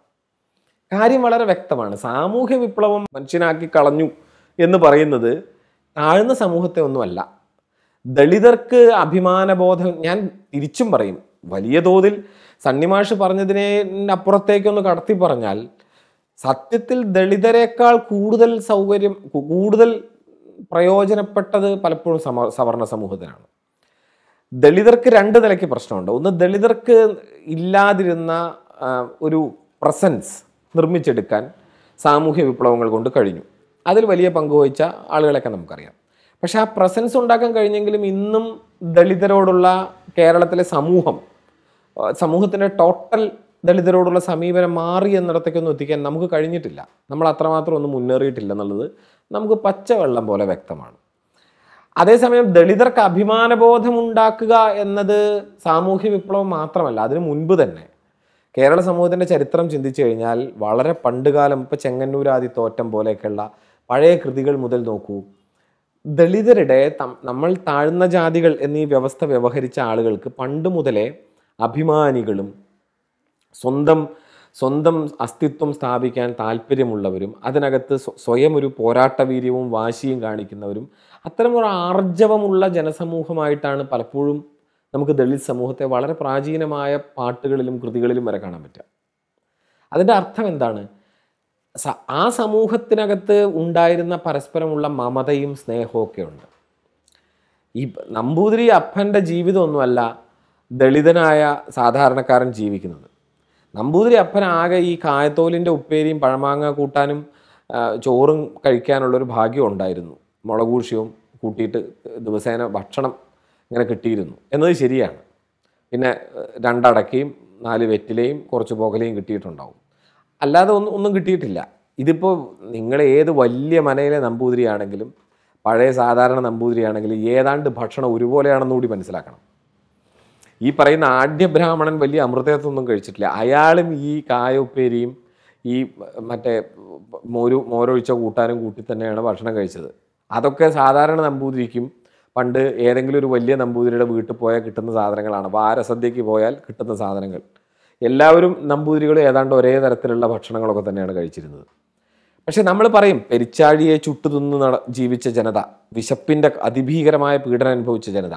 കാര്യം വളരെ വ്യക്തമാണ് സാമൂഹ്യ വിപ്ലവം മനുഷ്യനാക്കി കളഞ്ഞു എന്ന് പറയുന്നത് താഴ്ന്ന സമൂഹത്തെ ഒന്നുമല്ല ദളിതർക്ക് അഭിമാനബോധം ഞാൻ തിരിച്ചും പറയും വലിയ തോതിൽ സണ്ണിമാഷ് പറഞ്ഞതിനെ അപ്പുറത്തേക്കൊന്ന് കടത്തി പറഞ്ഞാൽ സത്യത്തിൽ ദളിതരേക്കാൾ കൂടുതൽ സൗകര്യം കൂടുതൽ പ്രയോജനപ്പെട്ടത് പലപ്പോഴും സമ സവർണ സമൂഹത്തിനാണ് ദളിതർക്ക് രണ്ട് നിലയ്ക്ക് പ്രശ്നമുണ്ട് ഒന്ന് ദളിതർക്ക് ഇല്ലാതിരുന്ന ഒരു പ്രസൻസ് നിർമ്മിച്ചെടുക്കാൻ സാമൂഹ്യ വിപ്ലവങ്ങൾ കൊണ്ട് കഴിഞ്ഞു അതിൽ വലിയ പങ്ക് വഹിച്ച ആളുകളെയൊക്കെ നമുക്കറിയാം പക്ഷേ ആ പ്രസൻസ് ഉണ്ടാക്കാൻ കഴിഞ്ഞെങ്കിലും ഇന്നും ദളിതരോടുള്ള കേരളത്തിലെ സമൂഹം സമൂഹത്തിൻ്റെ ടോട്ടൽ ദളിതരോടുള്ള സമീപനം മാറി എന്നിടത്തേക്കൊന്നും എത്തിക്കാൻ നമുക്ക് കഴിഞ്ഞിട്ടില്ല നമ്മൾ അത്രമാത്രം ഒന്നും മുന്നേറിയിട്ടില്ല എന്നുള്ളത് നമുക്ക് പച്ചവെള്ളം പോലെ വ്യക്തമാണ് അതേസമയം ദളിതർക്ക് അഭിമാനബോധമുണ്ടാക്കുക എന്നത് സാമൂഹ്യ വിപ്ലവം മാത്രമല്ല അതിനു മുൻപ് തന്നെ കേരള സമൂഹത്തിൻ്റെ ചരിത്രം ചിന്തിച്ചു കഴിഞ്ഞാൽ വളരെ കാലം ഇപ്പോൾ ചെങ്ങന്നൂരാതി തോറ്റം പോലെയൊക്കെയുള്ള പഴയ കൃതികൾ മുതൽ നോക്കൂ ദളിതരുടെ നമ്മൾ താഴ്ന്ന ജാതികൾ എന്നീ വ്യവസ്ഥ വ്യവഹരിച്ച ആളുകൾക്ക് പണ്ട് മുതലേ അഭിമാനികളും സ്വന്തം സ്വന്തം അസ്തിത്വം സ്ഥാപിക്കാൻ താല്പര്യമുള്ളവരും അതിനകത്ത് സ്വയം ഒരു പോരാട്ടവീര്യവും വാശിയും കാണിക്കുന്നവരും അത്തരമൊരു ആർജവമുള്ള ജനസമൂഹമായിട്ടാണ് പലപ്പോഴും നമുക്ക് ദളിത് സമൂഹത്തെ വളരെ പ്രാചീനമായ പാട്ടുകളിലും കൃതികളിലും വരെ കാണാൻ പറ്റുക അതിൻ്റെ അർത്ഥം എന്താണ് ആ സമൂഹത്തിനകത്ത് ഉണ്ടായിരുന്ന പരസ്പരമുള്ള മമതയും സ്നേഹവും ഉണ്ട് ഈ നമ്പൂതിരി അപ്പൻ്റെ ജീവിതമൊന്നുമല്ല ദളിതനായ സാധാരണക്കാരൻ ജീവിക്കുന്നത് നമ്പൂതിരി അപ്പൻ ആകെ ഈ കായത്തോലിൻ്റെ ഉപ്പേരിയും പഴമാങ്ങ കൂട്ടാനും ചോറും കഴിക്കാനുള്ളൊരു ഭാഗ്യം ഉണ്ടായിരുന്നു മുളകൂഷ്യവും കൂട്ടിയിട്ട് ദിവസേന ഭക്ഷണം ഇങ്ങനെ കിട്ടിയിരുന്നു എന്നത് ശരിയാണ് പിന്നെ രണ്ടടക്കയും നാല് വെറ്റിലയും കുറച്ച് പുകലയും കിട്ടിയിട്ടുണ്ടാവും അല്ലാതെ ഒന്നും ഒന്നും കിട്ടിയിട്ടില്ല ഇതിപ്പോൾ നിങ്ങൾ ഏത് വലിയ മനയിലെ നമ്പൂതിരിയാണെങ്കിലും പഴയ സാധാരണ നമ്പൂതിരിയാണെങ്കിലും ഏതാണ്ട് ഭക്ഷണം ഒരുപോലെയാണെന്ന് കൂടി മനസ്സിലാക്കണം ഈ പറയുന്ന ആഢ്യബ്രാഹ്മണൻ വലിയ അമൃതത്വമൊന്നും കഴിച്ചിട്ടില്ല അയാളും ഈ കായുപ്പേരിയും ഈ മറ്റേ മോരു മോരൊഴിച്ച കൂട്ടാനും കൂട്ടി തന്നെയാണ് ഭക്ഷണം കഴിച്ചത് അതൊക്കെ സാധാരണ നമ്പൂതിരിക്കും പണ്ട് ഏതെങ്കിലും ഒരു വലിയ നമ്പൂതിരിയുടെ വീട്ടിൽ പോയാൽ കിട്ടുന്ന സാധനങ്ങളാണ് വാരസദ്യയ്ക്ക് പോയാൽ കിട്ടുന്ന സാധനങ്ങൾ എല്ലാവരും നമ്പൂതിരികൾ ഏതാണ്ട് ഒരേ തരത്തിലുള്ള ഭക്ഷണങ്ങളൊക്കെ തന്നെയാണ് കഴിച്ചിരുന്നത് പക്ഷേ നമ്മൾ പറയും പെരിച്ചാഴിയെ ചുട്ടുതിന്ന് നട ജീവിച്ച ജനത വിശപ്പിൻ്റെ അതിഭീകരമായ പീഡനം അനുഭവിച്ച ജനത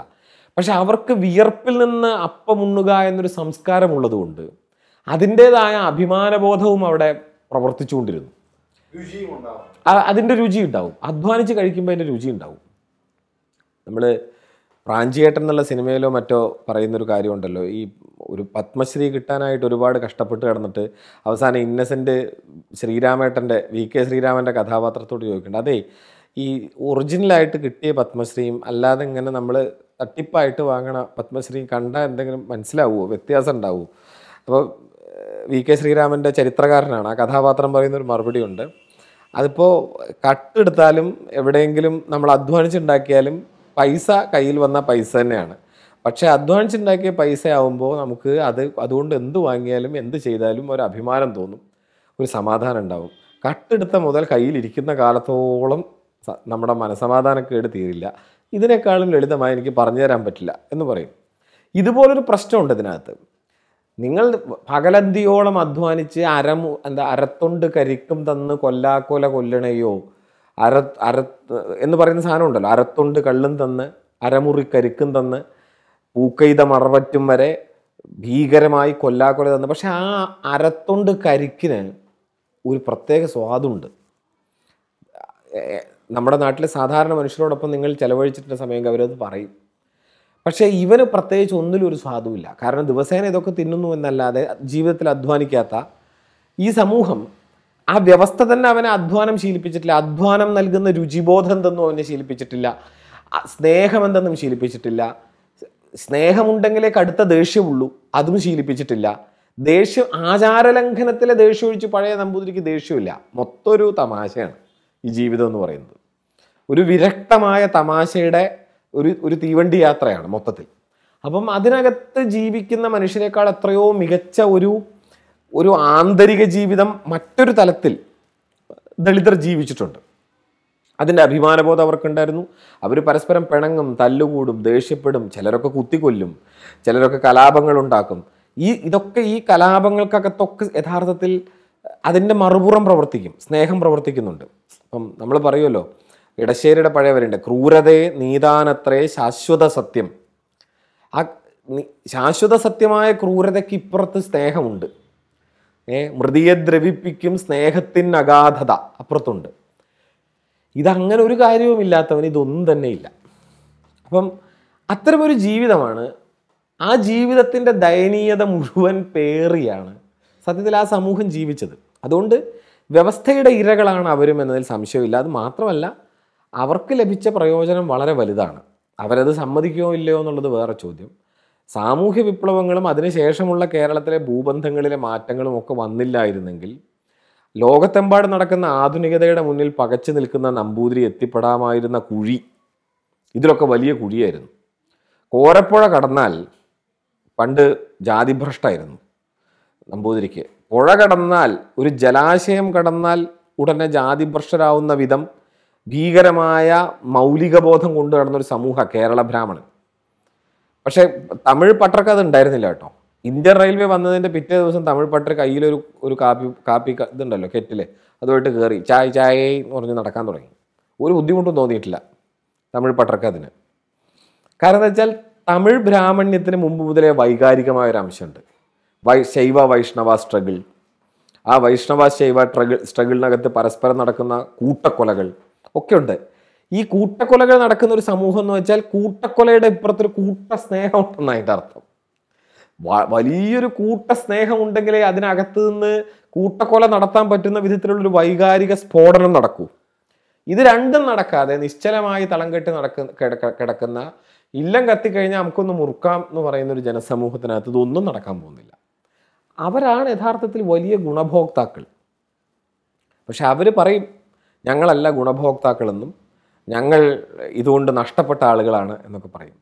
പക്ഷെ അവർക്ക് വിയർപ്പിൽ നിന്ന് അപ്പമുണ്ണുക എന്നൊരു സംസ്കാരമുള്ളതുകൊണ്ട് അതിൻ്റേതായ അഭിമാനബോധവും അവിടെ പ്രവർത്തിച്ചുകൊണ്ടിരുന്നു അതിൻ്റെ രുചി ഉണ്ടാവും അധ്വാനിച്ച് കഴിക്കുമ്പോൾ അതിൻ്റെ രുചി ഉണ്ടാവും നമ്മൾ പ്രാഞ്ചിയേട്ടൻ എന്നുള്ള സിനിമയിലോ മറ്റോ പറയുന്നൊരു കാര്യമുണ്ടല്ലോ ഈ ഒരു പത്മശ്രീ കിട്ടാനായിട്ട് ഒരുപാട് കഷ്ടപ്പെട്ട് കിടന്നിട്ട് അവസാനം ഇന്നസെൻ്റ് ശ്രീരാമേട്ടൻ്റെ വി കെ ശ്രീരാമൻ്റെ കഥാപാത്രത്തോട് ചോദിക്കേണ്ട അതേ ഈ ഒറിജിനലായിട്ട് കിട്ടിയ പത്മശ്രീയും അല്ലാതെ ഇങ്ങനെ നമ്മൾ തട്ടിപ്പായിട്ട് വാങ്ങണ പത്മശ്രീ കണ്ട എന്തെങ്കിലും മനസ്സിലാവുമോ വ്യത്യാസം ഉണ്ടാവുമോ അപ്പോൾ വി കെ ശ്രീരാമൻ്റെ ചരിത്രകാരനാണ് ആ കഥാപാത്രം പറയുന്നൊരു ഉണ്ട് അതിപ്പോൾ കട്ടെടുത്താലും എവിടെയെങ്കിലും നമ്മൾ അധ്വാനിച്ചുണ്ടാക്കിയാലും പൈസ കയ്യിൽ വന്ന പൈസ തന്നെയാണ് പക്ഷേ അഡ്വാൻസ് ഉണ്ടാക്കിയ പൈസ ആകുമ്പോൾ നമുക്ക് അത് അതുകൊണ്ട് എന്ത് വാങ്ങിയാലും എന്ത് ചെയ്താലും ഒരു അഭിമാനം തോന്നും ഒരു സമാധാനം ഉണ്ടാവും കട്ടെടുത്ത മുതൽ കയ്യിലിരിക്കുന്ന കാലത്തോളം നമ്മുടെ മനസമാധാനക്കേട് തീരില്ല ഇതിനേക്കാളും ലളിതമായി എനിക്ക് പറഞ്ഞു തരാൻ പറ്റില്ല എന്ന് പറയും ഇതുപോലൊരു പ്രശ്നമുണ്ട് ഇതിനകത്ത് നിങ്ങൾ പകലന്തിയോളം അധ്വാനിച്ച് അരമു എന്താ അരത്തൊണ്ട് കരിക്കും തന്ന് കൊല്ലാക്കൊല കൊല്ലണയോ അര അര എന്ന് പറയുന്ന സാധനം ഉണ്ടല്ലോ അരത്തുണ്ട് കള്ളും തന്ന് അരമുറി കരുക്കും തന്ന് പൂക്കൈത മറവറ്റും വരെ ഭീകരമായി കൊല്ലാക്കൊല തന്ന് പക്ഷെ ആ അരത്തൊണ്ട് കരിക്കിന് ഒരു പ്രത്യേക സ്വാദുണ്ട് നമ്മുടെ നാട്ടിലെ സാധാരണ മനുഷ്യരോടൊപ്പം നിങ്ങൾ ചിലവഴിച്ചിട്ടുള്ള സമയം അവരത് പറയും പക്ഷേ ഇവന് പ്രത്യേകിച്ച് ഒന്നിലും ഒരു സ്വാദുമില്ല കാരണം ദിവസേന ഇതൊക്കെ തിന്നുന്നു എന്നല്ലാതെ ജീവിതത്തിൽ അധ്വാനിക്കാത്ത ഈ സമൂഹം ആ വ്യവസ്ഥ തന്നെ അവനെ അധ്വാനം ശീലിപ്പിച്ചിട്ടില്ല അധ്വാനം നൽകുന്ന രുചിബോധം എന്തെന്നും അവനെ ശീലിപ്പിച്ചിട്ടില്ല സ്നേഹം എന്തെന്നും ശീലിപ്പിച്ചിട്ടില്ല സ്നേഹമുണ്ടെങ്കിലേ കടുത്ത ദേഷ്യമുള്ളൂ അതും ശീലിപ്പിച്ചിട്ടില്ല ദേഷ്യം ആചാരലംഘനത്തിലെ ദേഷ്യം ഒഴിച്ച് പഴയ നമ്പൂതിരിക്ക് ദേഷ്യമില്ല മൊത്തൊരു തമാശയാണ് ഈ ജീവിതം എന്ന് പറയുന്നത് ഒരു വിരക്തമായ തമാശയുടെ ഒരു ഒരു തീവണ്ടി യാത്രയാണ് മൊത്തത്തിൽ അപ്പം അതിനകത്ത് ജീവിക്കുന്ന മനുഷ്യരെക്കാൾ എത്രയോ മികച്ച ഒരു ഒരു ആന്തരിക ജീവിതം മറ്റൊരു തലത്തിൽ ദളിതർ ജീവിച്ചിട്ടുണ്ട് അതിൻ്റെ അഭിമാനബോധം അവർക്കുണ്ടായിരുന്നു അവർ പരസ്പരം പിണങ്ങും തല്ലുകൂടും ദേഷ്യപ്പെടും ചിലരൊക്കെ കുത്തിക്കൊല്ലും ചിലരൊക്കെ കലാപങ്ങൾ ഉണ്ടാക്കും ഈ ഇതൊക്കെ ഈ കലാപങ്ങൾക്കകത്തൊക്കെ യഥാർത്ഥത്തിൽ അതിൻ്റെ മറുപുറം പ്രവർത്തിക്കും സ്നേഹം പ്രവർത്തിക്കുന്നുണ്ട് അപ്പം നമ്മൾ പറയുമല്ലോ ഇടശ്ശേരിയുടെ പഴയവരുണ്ട് ക്രൂരതയെ നീതാനത്രേ ശാശ്വത സത്യം ആ ശാശ്വത സത്യമായ ക്രൂരതയ്ക്ക് ഇപ്പുറത്ത് സ്നേഹമുണ്ട് ഏ മൃതിയെ ദ്രവിപ്പിക്കും സ്നേഹത്തിൻ അഗാധത അപ്പുറത്തുണ്ട് ഇതങ്ങനെ ഒരു ഇല്ലാത്തവൻ ഇതൊന്നും തന്നെ ഇല്ല അപ്പം അത്തരമൊരു ജീവിതമാണ് ആ ജീവിതത്തിൻ്റെ ദയനീയത മുഴുവൻ പേറിയാണ് സത്യത്തിൽ ആ സമൂഹം ജീവിച്ചത് അതുകൊണ്ട് വ്യവസ്ഥയുടെ ഇരകളാണ് അവരും എന്നതിൽ സംശയമില്ല അത് മാത്രമല്ല അവർക്ക് ലഭിച്ച പ്രയോജനം വളരെ വലുതാണ് അവരത് സമ്മതിക്കുകയോ ഇല്ലയോ എന്നുള്ളത് വേറെ ചോദ്യം സാമൂഹ്യ വിപ്ലവങ്ങളും അതിനുശേഷമുള്ള കേരളത്തിലെ ഭൂബന്ധങ്ങളിലെ മാറ്റങ്ങളും ഒക്കെ വന്നില്ലായിരുന്നെങ്കിൽ ലോകത്തെമ്പാട് നടക്കുന്ന ആധുനികതയുടെ മുന്നിൽ പകച്ചു നിൽക്കുന്ന നമ്പൂതിരി എത്തിപ്പെടാമായിരുന്ന കുഴി ഇതിലൊക്കെ വലിയ കുഴിയായിരുന്നു കോരപ്പുഴ കടന്നാൽ പണ്ട് ജാതിഭ്രഷ്ടായിരുന്നു നമ്പൂതിരിക്ക് പുഴ കടന്നാൽ ഒരു ജലാശയം കടന്നാൽ ഉടനെ ജാതിഭ്രഷ്ടരാവുന്ന വിധം ഭീകരമായ മൗലികബോധം കൊണ്ടു നടന്നൊരു സമൂഹ കേരള ബ്രാഹ്മണൻ പക്ഷേ തമിഴ് പട്ടർക്ക് അത് ഉണ്ടായിരുന്നില്ല കേട്ടോ ഇന്ത്യൻ റെയിൽവേ വന്നതിൻ്റെ പിറ്റേ ദിവസം തമിഴ് പട്ടർ കയ്യിലൊരു ഒരു കാപ്പി കാപ്പി ഇതുണ്ടല്ലോ കെറ്റിൽ അതുമായിട്ട് കയറി ചായ ചായ എന്ന് പറഞ്ഞ് നടക്കാൻ തുടങ്ങി ഒരു ബുദ്ധിമുട്ടും തോന്നിയിട്ടില്ല തമിഴ് പട്ടർക്ക് അതിന് കാരണം എന്താ വെച്ചാൽ തമിഴ് ബ്രാഹ്മണ്യത്തിന് മുമ്പ് മുതലേ വൈകാരികമായ ഒരു അംശമുണ്ട് വൈ ശൈവ വൈഷ്ണവ സ്ട്രഗിൾ ആ വൈഷ്ണവ ശൈവ ട്രഗിൾ സ്ട്രഗിളിനകത്ത് പരസ്പരം നടക്കുന്ന കൂട്ടക്കൊലകൾ ഒക്കെ ഉണ്ട് ഈ കൂട്ടക്കൊലകൾ നടക്കുന്ന ഒരു സമൂഹം എന്ന് വെച്ചാൽ കൂട്ടക്കൊലയുടെ ഇപ്പുറത്തൊരു കൂട്ട സ്നേഹം ഉണ്ടെന്ന് അതിൻ്റെ അർത്ഥം വലിയൊരു കൂട്ട സ്നേഹം ഉണ്ടെങ്കിലേ അതിനകത്ത് നിന്ന് കൂട്ടക്കൊല നടത്താൻ പറ്റുന്ന വിധത്തിലുള്ളൊരു വൈകാരിക സ്ഫോടനം നടക്കൂ ഇത് രണ്ടും നടക്കാതെ നിശ്ചലമായി തളം കെട്ടി നടക്കുന്ന കിടക്കുന്ന ഇല്ലം കത്തിക്കഴിഞ്ഞാൽ നമുക്കൊന്ന് മുറുക്കാം എന്ന് പറയുന്ന ഒരു ജനസമൂഹത്തിനകത്ത് ഇതൊന്നും നടക്കാൻ പോകുന്നില്ല അവരാണ് യഥാർത്ഥത്തിൽ വലിയ ഗുണഭോക്താക്കൾ പക്ഷെ അവർ പറയും ഞങ്ങളല്ല ഗുണഭോക്താക്കളെന്നും ഞങ്ങൾ ഇതുകൊണ്ട് നഷ്ടപ്പെട്ട ആളുകളാണ് എന്നൊക്കെ പറയും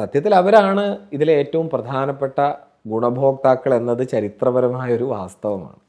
സത്യത്തിൽ അവരാണ് ഇതിലെ ഏറ്റവും പ്രധാനപ്പെട്ട ഗുണഭോക്താക്കൾ എന്നത് ചരിത്രപരമായ ഒരു വാസ്തവമാണ്